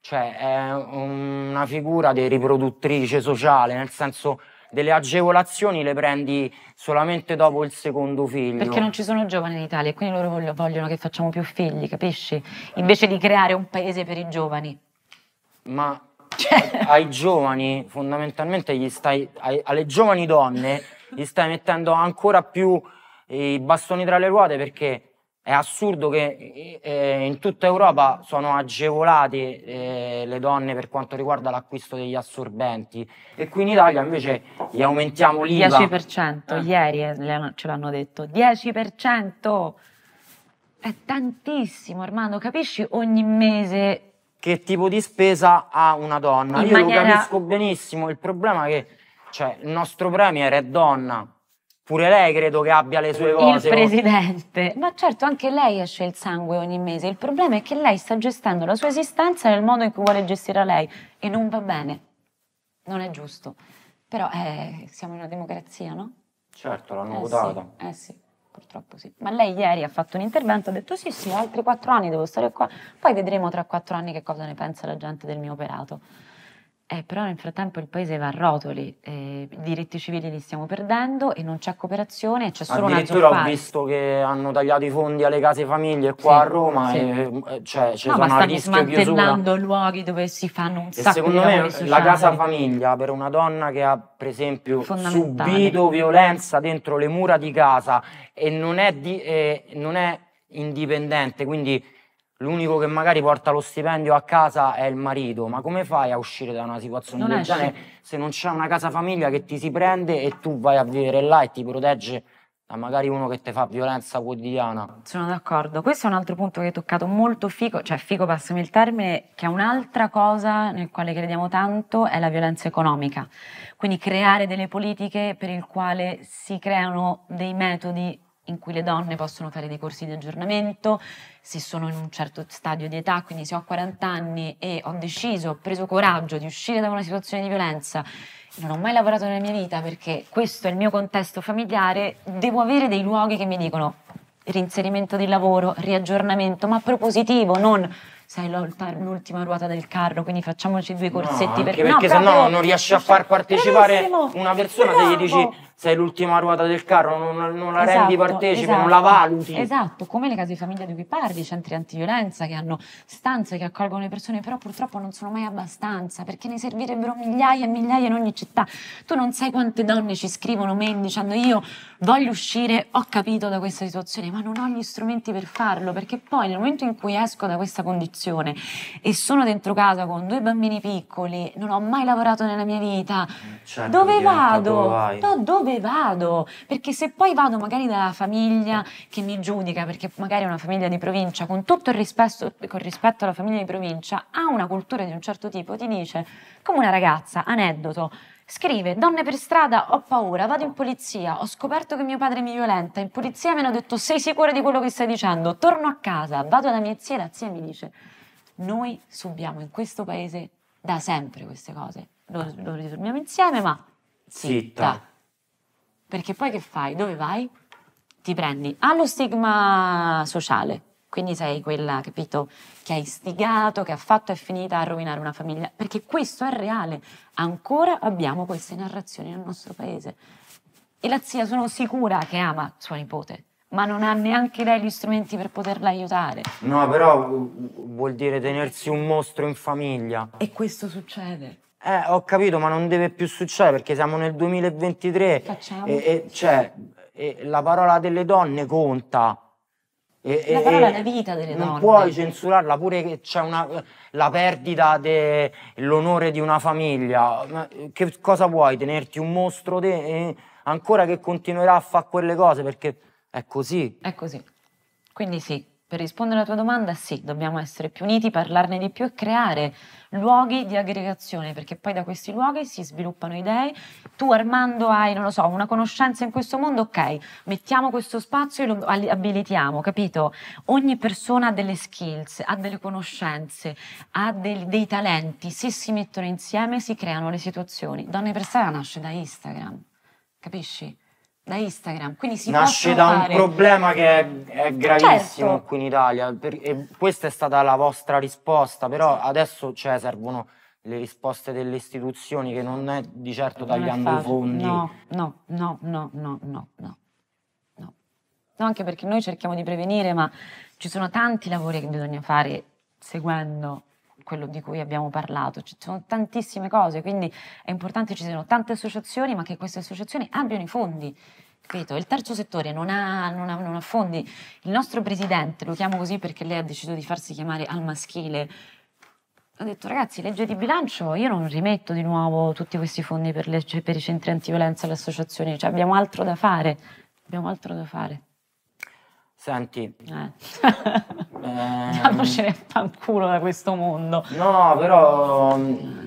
cioè è una figura di riproduttrice sociale, nel senso delle agevolazioni le prendi solamente dopo il secondo figlio. Perché non ci sono giovani in Italia e quindi loro vogliono che facciamo più figli, capisci? Invece di creare un paese per i giovani. Ma cioè. ai giovani, fondamentalmente, gli stai, ai, alle giovani donne gli stai mettendo ancora più i bastoni tra le ruote perché è assurdo che eh, in tutta Europa sono agevolate eh, le donne per quanto riguarda l'acquisto degli assorbenti e qui in Italia invece gli aumentiamo l'IVA. 10%, eh. ieri eh, ce l'hanno detto, 10%! È tantissimo, Armando, capisci ogni mese... Che tipo di spesa ha una donna? In Io maniera... lo capisco benissimo, il problema è che cioè, il nostro premier è donna, Pure lei credo che abbia le sue cose. Il presidente. Ma certo, anche lei esce il sangue ogni mese. Il problema è che lei sta gestendo la sua esistenza nel modo in cui vuole gestire lei. E non va bene. Non è giusto. Però eh, siamo in una democrazia, no? Certo, l'hanno eh votata. Sì, eh sì, purtroppo sì. Ma lei ieri ha fatto un intervento, ha detto sì, sì, altri quattro anni devo stare qua. Poi vedremo tra quattro anni che cosa ne pensa la gente del mio operato. Eh, però nel frattempo il paese va a rotoli, eh, i diritti civili li stiamo perdendo e non c'è cooperazione, c'è solo Addirittura una Addirittura ho visto che hanno tagliato i fondi alle case famiglie qua sì, a Roma, sì. e, eh, cioè ci no, sono a rischio chiusura. luoghi dove si fanno un e sacco secondo di Secondo me sociali. la casa famiglia per una donna che ha per esempio subito violenza dentro le mura di casa e non è, di, eh, non è indipendente, quindi l'unico che magari porta lo stipendio a casa è il marito, ma come fai a uscire da una situazione non del esci. genere se non c'è una casa famiglia che ti si prende e tu vai a vivere là e ti protegge da magari uno che ti fa violenza quotidiana? Sono d'accordo, questo è un altro punto che hai toccato molto figo, cioè figo passami il termine, che è un'altra cosa nel quale crediamo tanto è la violenza economica, quindi creare delle politiche per il quale si creano dei metodi in cui le donne possono fare dei corsi di aggiornamento, se sono in un certo stadio di età, quindi se ho 40 anni e ho deciso, ho preso coraggio di uscire da una situazione di violenza, non ho mai lavorato nella mia vita perché questo è il mio contesto familiare, devo avere dei luoghi che mi dicono reinserimento di lavoro, riaggiornamento, ma propositivo, non sai l'ultima ruota del carro, quindi facciamoci due corsetti no, perché, perché no, sennò no, non riesci a far partecipare benissimo. una persona Bravo. se gli dici sei l'ultima ruota del carro, non, non la esatto, rendi partecipe, esatto, non la valuti. Esatto, come le case di famiglia di cui parli, i centri antiviolenza che hanno stanze che accolgono le persone, però purtroppo non sono mai abbastanza perché ne servirebbero migliaia e migliaia in ogni città. Tu non sai quante donne ci scrivono mail dicendo io voglio uscire, ho capito da questa situazione, ma non ho gli strumenti per farlo perché poi nel momento in cui esco da questa condizione e sono dentro casa con due bambini piccoli, non ho mai lavorato nella mia vita, certo, dove vado? No, dove dove vado? Perché se poi vado magari dalla famiglia che mi giudica, perché magari è una famiglia di provincia, con tutto il rispetto, con rispetto alla famiglia di provincia, ha una cultura di un certo tipo, ti dice, come una ragazza, aneddoto, Scrive, donne per strada, ho paura, vado in polizia, ho scoperto che mio padre mi violenta, in polizia mi hanno detto sei sicura di quello che stai dicendo, torno a casa, vado da mia zia e la zia mi dice, noi subiamo in questo paese da sempre queste cose, lo, lo ritorniamo insieme ma zitta. zitta. Perché poi che fai? Dove vai? Ti prendi allo stigma sociale, quindi sei quella, capito, che ha istigato, che ha fatto e finita a rovinare una famiglia, perché questo è reale, ancora abbiamo queste narrazioni nel nostro paese. E la zia sono sicura che ama sua nipote, ma non ha neanche lei gli strumenti per poterla aiutare. No, però uh, uh, vuol dire tenersi un mostro in famiglia. E questo succede. Eh, ho capito, ma non deve più succedere perché siamo nel 2023. Facciamo. E, e, cioè, e la parola delle donne conta. E, la parola è vita delle non donne. Non puoi censurarla pure che c'è una, la perdita dell'onore di una famiglia. Ma eh, che cosa vuoi? Tenerti un mostro de- eh, ancora che continuerà a fare quelle cose perché è così. È così. Quindi sì, per rispondere alla tua domanda, sì, dobbiamo essere più uniti, parlarne di più e creare luoghi di aggregazione, perché poi da questi luoghi si sviluppano idee. Tu Armando hai, non lo so, una conoscenza in questo mondo, ok, mettiamo questo spazio e lo abilitiamo, capito? Ogni persona ha delle skills, ha delle conoscenze, ha dei, dei talenti, se si mettono insieme si creano le situazioni. Donne per sé nasce da Instagram, capisci? da Instagram, quindi si Nasce da un problema che è, è certo. gravissimo certo. qui in Italia per, e questa è stata la vostra risposta, però sì. adesso cioè, servono le risposte delle istituzioni che non è di certo tagliando i fondi. No, no, no, no, no, no, no. No, anche perché noi cerchiamo di prevenire, ma ci sono tanti lavori che bisogna fare seguendo quello di cui abbiamo parlato, ci sono tantissime cose, quindi è importante che ci siano tante associazioni, ma che queste associazioni abbiano i fondi. Capito? Il terzo settore non ha, non, ha, non ha fondi. Il nostro presidente, lo chiamo così perché lei ha deciso di farsi chiamare al maschile, ha detto ragazzi, legge di bilancio, io non rimetto di nuovo tutti questi fondi per, le, per i centri antiviolenza e le associazioni, cioè abbiamo altro da fare, abbiamo altro da fare. Senti, eh. eh, fanculo da questo mondo. No, però mm,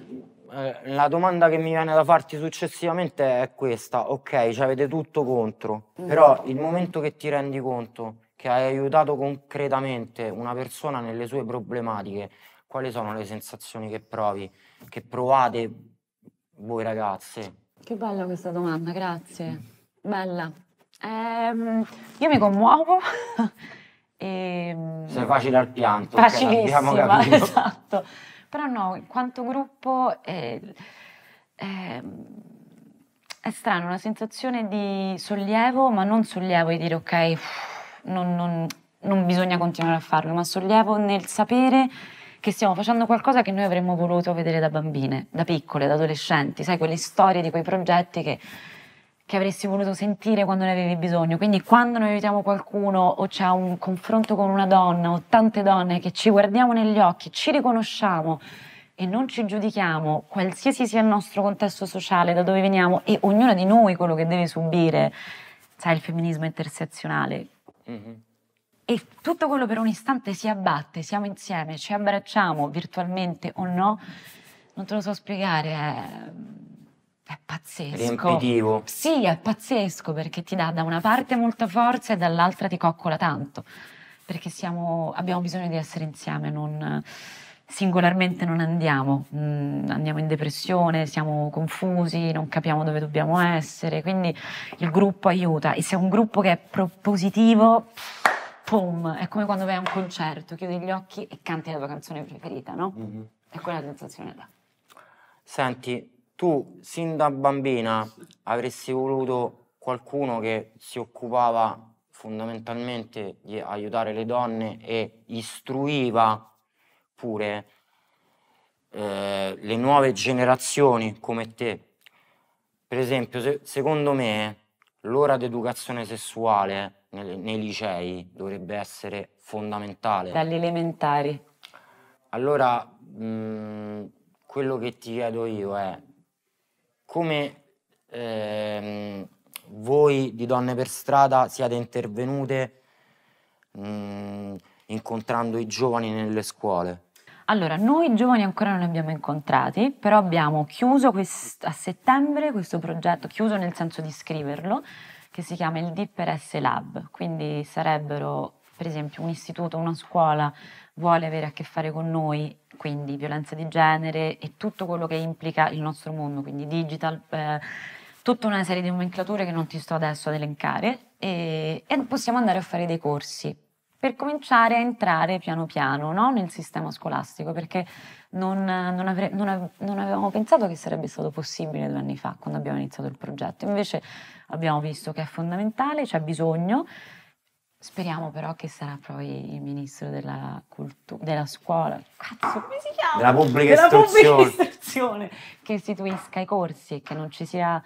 eh, la domanda che mi viene da farti successivamente è questa. Ok, cioè avete tutto contro, mm. però il momento che ti rendi conto che hai aiutato concretamente una persona nelle sue problematiche, quali sono le sensazioni che provi, che provate voi ragazze? Che bella questa domanda, grazie. Bella. Eh, io mi commuovo. e, mm, Sei facile al pianto. Facilissima, diciamo esatto. Però no, in quanto gruppo è, è, ehm, è, strano, una sensazione di sollievo, ma non sollievo di dire ok, non, non, non bisogna continuare a farlo, ma sollievo nel sapere che stiamo facendo qualcosa che noi avremmo voluto vedere da bambine, da piccole, da adolescenti, sai, quelle storie di quei progetti che che avresti voluto sentire quando ne avevi bisogno. Quindi quando noi aiutiamo qualcuno o c'è un confronto con una donna o tante donne che ci guardiamo negli occhi, ci riconosciamo e non ci giudichiamo, qualsiasi sia il nostro contesto sociale, da dove veniamo e ognuna di noi quello che deve subire, sai, il femminismo intersezionale. Mm-hmm. E tutto quello per un istante si abbatte, siamo insieme, ci abbracciamo virtualmente o no, non te lo so spiegare. È eh. È pazzesco. Riempitivo. Sì, è pazzesco perché ti dà da una parte molta forza e dall'altra ti coccola tanto. Perché siamo, abbiamo bisogno di essere insieme, non, singolarmente non andiamo, mm, andiamo in depressione, siamo confusi, non capiamo dove dobbiamo essere, quindi il gruppo aiuta e se è un gruppo che è propositivo, boom, è come quando vai a un concerto, chiudi gli occhi e canti la tua canzone preferita, no? Mm -hmm. È quella sensazione là. Senti, tu sin da bambina avresti voluto qualcuno che si occupava fondamentalmente di aiutare le donne e istruiva pure eh, le nuove generazioni come te. Per esempio, se, secondo me l'ora d'educazione sessuale nel, nei licei dovrebbe essere fondamentale. Dalle elementari. Allora, mh, mm, quello che ti chiedo io è come ehm, voi di donne per strada siate intervenute mh, mm, incontrando i giovani nelle scuole? Allora, noi giovani ancora non li abbiamo incontrati, però abbiamo chiuso quest- a settembre questo progetto, chiuso nel senso di scriverlo, che si chiama il S Lab, quindi sarebbero per esempio un istituto, una scuola vuole avere a che fare con noi, quindi violenza di genere e tutto quello che implica il nostro mondo, quindi digital, eh, tutta una serie di nomenclature che non ti sto adesso ad elencare, e, e possiamo andare a fare dei corsi per cominciare a entrare piano piano no? nel sistema scolastico, perché non, non, avre, non, ave, non, avevamo pensato che sarebbe stato possibile due anni fa, quando abbiamo iniziato il progetto. Invece abbiamo visto che è fondamentale, c'è bisogno, Speriamo però che sarà poi il ministro della cultura, della scuola, cazzo come si chiama? Della pubblica della istruzione. Pubblica istruzione che istituisca i corsi e che non ci sia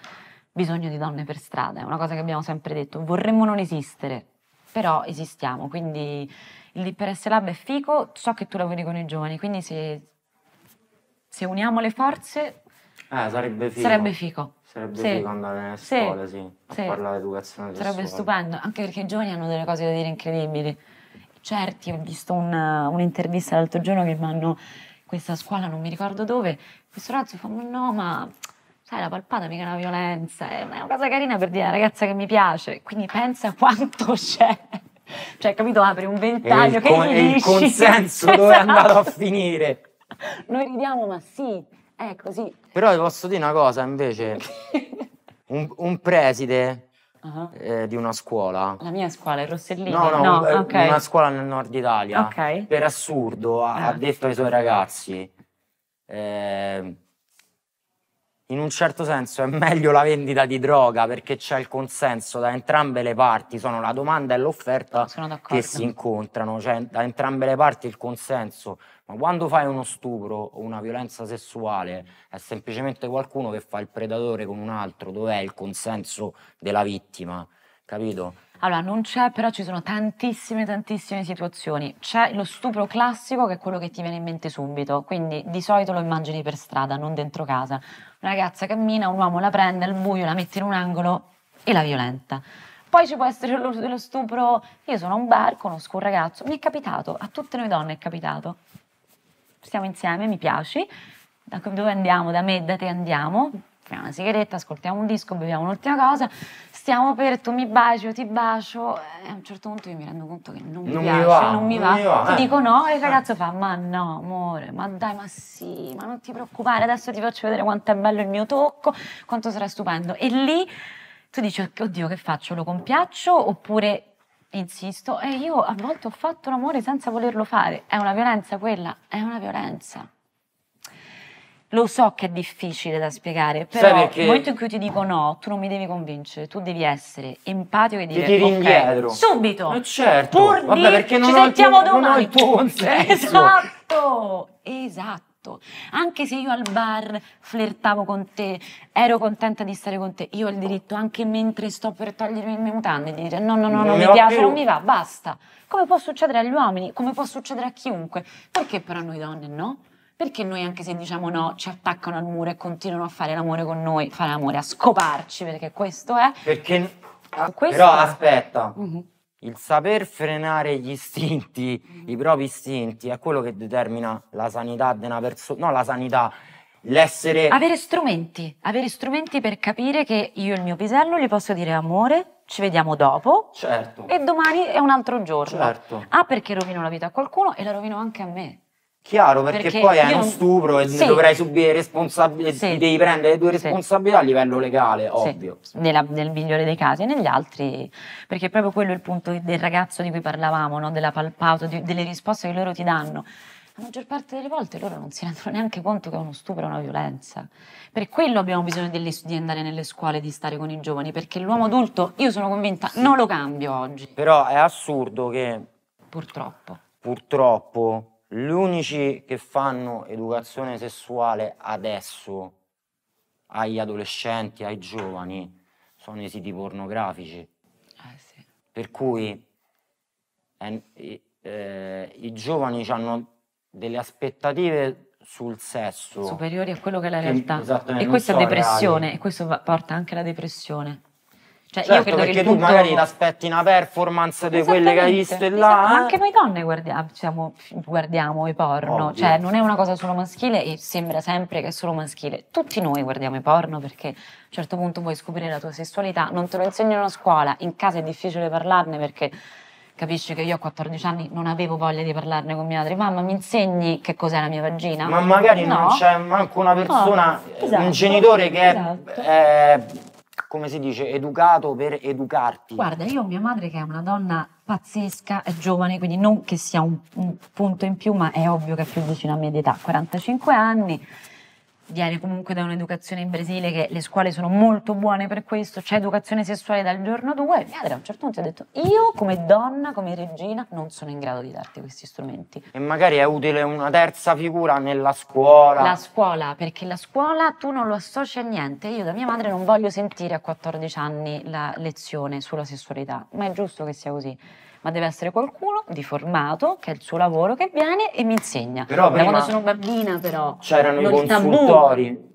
bisogno di donne per strada, è una cosa che abbiamo sempre detto, vorremmo non esistere, però esistiamo, quindi il DPRS Lab è fico, so che tu lavori con i giovani, quindi se, se uniamo le forze Eh, sarebbe fico. Sarebbe fico. Sarebbe sì. figo andare nelle sì. scuole, sì, a sì. parlare di educazione sessuale. Sarebbe stupendo, anche perché i giovani hanno delle cose da dire incredibili. Certi, ho visto eh, un'intervista l'altro giorno che mi hanno questa scuola, non mi ricordo dove, questo ragazzo fa, ma no, ma sai, la palpata mica è una violenza, eh, è una cosa carina per dire a una ragazza che mi piace, quindi pensa quanto c'è. Cioè, capito, apri un ventaglio che con, gli il consenso dove è andato a finire? Noi ridiamo, ma sì, è così, però vi posso dire una cosa invece. un, un preside uh-huh. eh, di una scuola. La mia scuola, è Rossellino. No, no, no un, eh, okay. una scuola nel nord Italia. Okay. Per assurdo, ha, ah. ha detto ai suoi ragazzi. Eh, in un certo senso è meglio la vendita di droga perché c'è il consenso da entrambe le parti, sono la domanda e l'offerta che si incontrano, cioè da entrambe le parti il consenso. Ma quando fai uno stupro o una violenza sessuale è semplicemente qualcuno che fa il predatore con un altro, dov'è il consenso della vittima? capito? Allora, non c'è, però ci sono tantissime, tantissime situazioni. C'è lo stupro classico che è quello che ti viene in mente subito, quindi di solito lo immagini per strada, non dentro casa. Una ragazza cammina, un uomo la prende al buio, la mette in un angolo e la violenta. Poi ci può essere lo, lo stupro, io sono a un bar, conosco un ragazzo, mi è capitato, a tutte noi donne è capitato. Stiamo insieme, mi piaci, da dove andiamo, da me, da te andiamo, prendiamo una sigaretta, ascoltiamo un disco, beviamo un'ultima cosa, stiamo per tu mi baci, io ti bacio, e eh, a un certo punto io mi rendo conto che non mi non piace, mi va, non mi non mi va. ti eh. dico no, e il ragazzo eh. fa, ma no amore, ma dai, ma sì, ma non ti preoccupare, adesso ti faccio vedere quanto è bello il mio tocco, quanto sarà stupendo. E lì tu dici, oddio, che faccio, lo compiaccio oppure insisto, e io a volte ho fatto l'amore senza volerlo fare, è una violenza quella, è una violenza. Lo so che è difficile da spiegare, però nel momento in cui io ti dico no, tu non mi devi convincere, tu devi essere empatico e dire ti okay, indietro. subito. Ma eh, certo. Pur Vabbè, perché non ci sentiamo tuo, domani. Non ho il tuo Esatto. Esatto. Anche se io al bar flirtavo con te, ero contenta di stare con te, io ho il diritto anche mentre sto per togliermi le mie mutande di dire no, no, no, non mi piace, non mi va, basta. Come può succedere agli uomini, come può succedere a chiunque. Perché però noi donne no? perché noi anche se diciamo no ci attaccano al muro e continuano a fare l'amore con noi, fare l'amore, a scoparci perché questo è... Perché... Ah, questo però aspetta, uh mm-hmm. -huh. il saper frenare gli istinti, uh mm-hmm. -huh. i propri istinti, è quello che determina la sanità di una persona, no la sanità, l'essere... Avere strumenti, avere strumenti per capire che io e il mio pisello gli posso dire amore, ci vediamo dopo. Certo. E domani è un altro giorno. Certo. Ah, perché rovino la vita a qualcuno e la rovino anche a me. Chiaro, perché, perché poi è uno stupro e sì. dovrai subire responsabilità, sì. devi prendere le tue responsabilità sì. a livello legale, ovvio. Nella, nel migliore dei casi, e negli altri, perché è proprio quello il punto del ragazzo di cui parlavamo, no? della palpauto, di, delle risposte che loro ti danno. La maggior parte delle volte loro non si rendono neanche conto che è uno stupro è una violenza. Per quello abbiamo bisogno delle, di andare nelle scuole, di stare con i giovani, perché l'uomo mm. adulto, io sono convinta, non lo cambio oggi. Però è assurdo che... Purtroppo. Purtroppo gli unici che fanno educazione sessuale adesso agli adolescenti, ai giovani, sono i siti pornografici. Eh sì. Per cui eh, eh, i giovani hanno delle aspettative sul sesso superiori a quello che è la realtà. Che, e questa so, depressione, reali. e questo porta anche alla depressione. Cioè, certo, io credo perché che tu punto... magari ti aspetti una performance di quelle che hai visto là. Esatto, ma anche noi donne guardia, ah, diciamo, guardiamo i porno, Obvio. cioè non è una cosa solo maschile e sembra sempre che è solo maschile. Tutti noi guardiamo i porno perché a un certo punto vuoi scoprire la tua sessualità, non te lo insegnano a scuola, in casa è difficile parlarne perché capisci che io a 14 anni non avevo voglia di parlarne con mia madre, mamma mi insegni che cos'è la mia vagina? Ma magari no. non c'è manco una persona, no, esatto, un genitore che esatto. è, eh, è come si dice, educato per educarti. Guarda, io ho mia madre che è una donna pazzesca, è giovane, quindi non che sia un, un punto in più, ma è ovvio che è più vicina a me di età, 45 anni viene comunque da un'educazione in Brasile che le scuole sono molto buone per questo, c'è educazione sessuale dal giorno 2, mia madre a un certo punto ha detto io come donna, come regina non sono in grado di darti questi strumenti. E magari è utile una terza figura nella scuola. La scuola, perché la scuola tu non lo associ a niente, io da mia madre non voglio sentire a 14 anni la lezione sulla sessualità, ma è giusto che sia così ma deve essere qualcuno di formato, che è il suo lavoro, che viene e mi insegna. Però da quando sono bambina però. C'erano i consultori.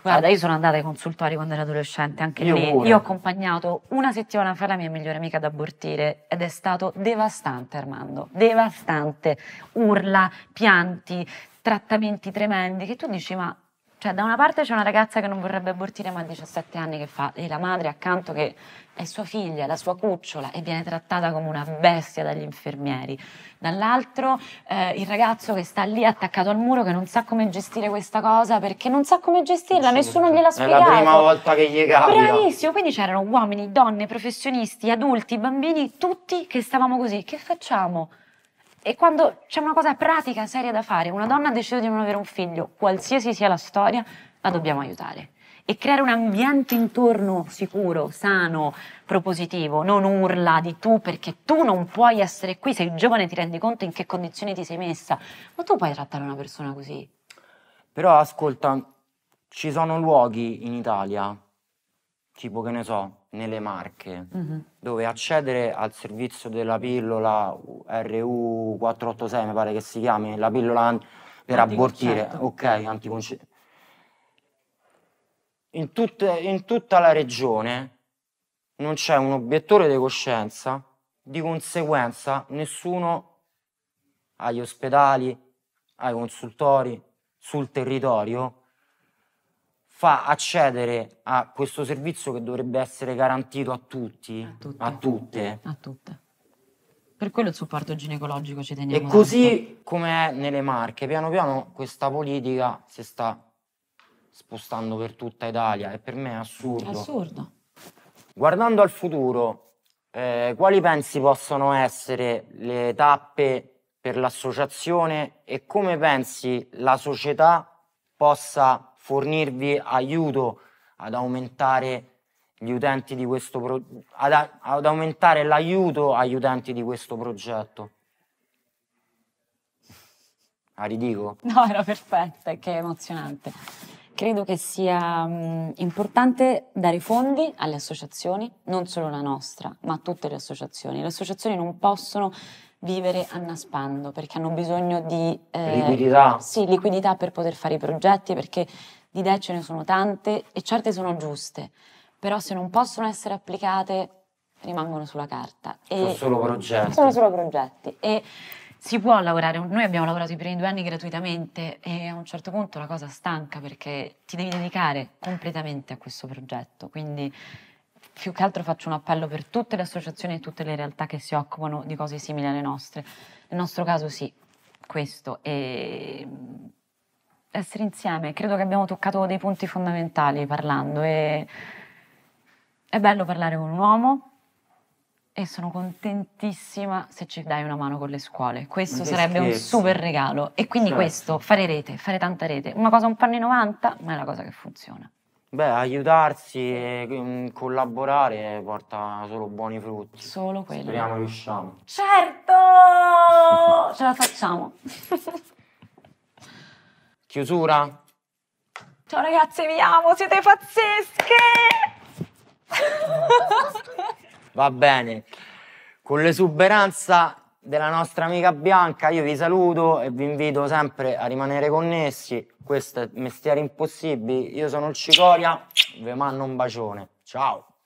Guarda, io sono andata ai consultori quando ero adolescente, anche io lì. Pure. Io ho accompagnato una settimana fa la mia migliore amica ad abortire ed è stato devastante, Armando. Devastante. Urla, pianti, trattamenti tremendi che tu dici ma cioè da una parte c'è una ragazza che non vorrebbe abortire ma ha 17 anni che fa e la madre accanto che è sua figlia, la sua cucciola e viene trattata come una bestia dagli infermieri. Dall'altro eh, il ragazzo che sta lì attaccato al muro che non sa come gestire questa cosa perché non sa come gestirla, nessuno gliela spiega. È la prima volta che gli capita. Bravissimo, quindi c'erano uomini, donne, professionisti, adulti, bambini, tutti che stavamo così, che facciamo? E quando c'è una cosa pratica, seria da fare, una donna ha deciso di non avere un figlio, qualsiasi sia la storia, la dobbiamo aiutare e creare un ambiente intorno sicuro, sano, propositivo, non urla di tu perché tu non puoi essere qui, sei giovane ti rendi conto in che condizioni ti sei messa, ma tu puoi trattare una persona così. Però ascolta, ci sono luoghi in Italia, tipo che ne so, nelle Marche, mm-hmm. dove accedere al servizio della pillola RU486, mi pare che si chiami, la pillola per abortire, ok, anticoncettivo in, tut, in tutta la regione non c'è un obiettore di coscienza, di conseguenza nessuno agli ospedali, ai consultori, sul territorio fa accedere a questo servizio che dovrebbe essere garantito a tutti, a tutte. A tutte. A tutte. Per quello il supporto ginecologico ci teniamo. E così come è nelle Marche, piano piano questa politica si sta spostando per tutta Italia mm. e per me è assurdo. assurdo. Guardando al futuro, eh, quali pensi possano essere le tappe per l'associazione e come pensi la società possa fornirvi aiuto ad aumentare gli utenti di questo pro- ad, a- ad aumentare l'aiuto agli utenti di questo progetto? Ah, ridico? No, era perfetta, che emozionante. Credo che sia mm, importante dare fondi alle associazioni, non solo la nostra, ma a tutte le associazioni. Le associazioni non possono vivere annaspando perché hanno bisogno di eh, liquidità. Sì, liquidità per poter fare i progetti, perché di idee ce ne sono tante e certe sono giuste, però se non possono essere applicate rimangono sulla carta. sono solo progetti. Sono solo progetti. E si può lavorare, noi abbiamo lavorato i primi due anni gratuitamente e a un certo punto la cosa stanca perché ti devi dedicare completamente a questo progetto, quindi più che altro faccio un appello per tutte le associazioni e tutte le realtà che si occupano di cose simili alle nostre. Nel nostro caso sì, questo. E mm, essere insieme, credo che abbiamo toccato dei punti fondamentali parlando e è bello parlare con un uomo e sono contentissima se ci dai una mano con le scuole. Questo che sarebbe scherzo. un super regalo. E quindi certo. questo, fare rete, fare tanta rete, una cosa un po' anni 90, ma è la cosa che funziona. Beh, aiutarsi e mm, collaborare porta solo buoni frutti. Solo quello. Speriamo riusciamo. Certo! Ce la facciamo. Chiusura. Ciao ragazze, vi amo, siete pazzesche! Va bene. Con l'esuberanza della nostra amica Bianca io vi saluto e vi invito sempre a rimanere connessi. Questo è Mestieri Impossibili. Io sono il Cicoria, vi mando un bacione. Ciao.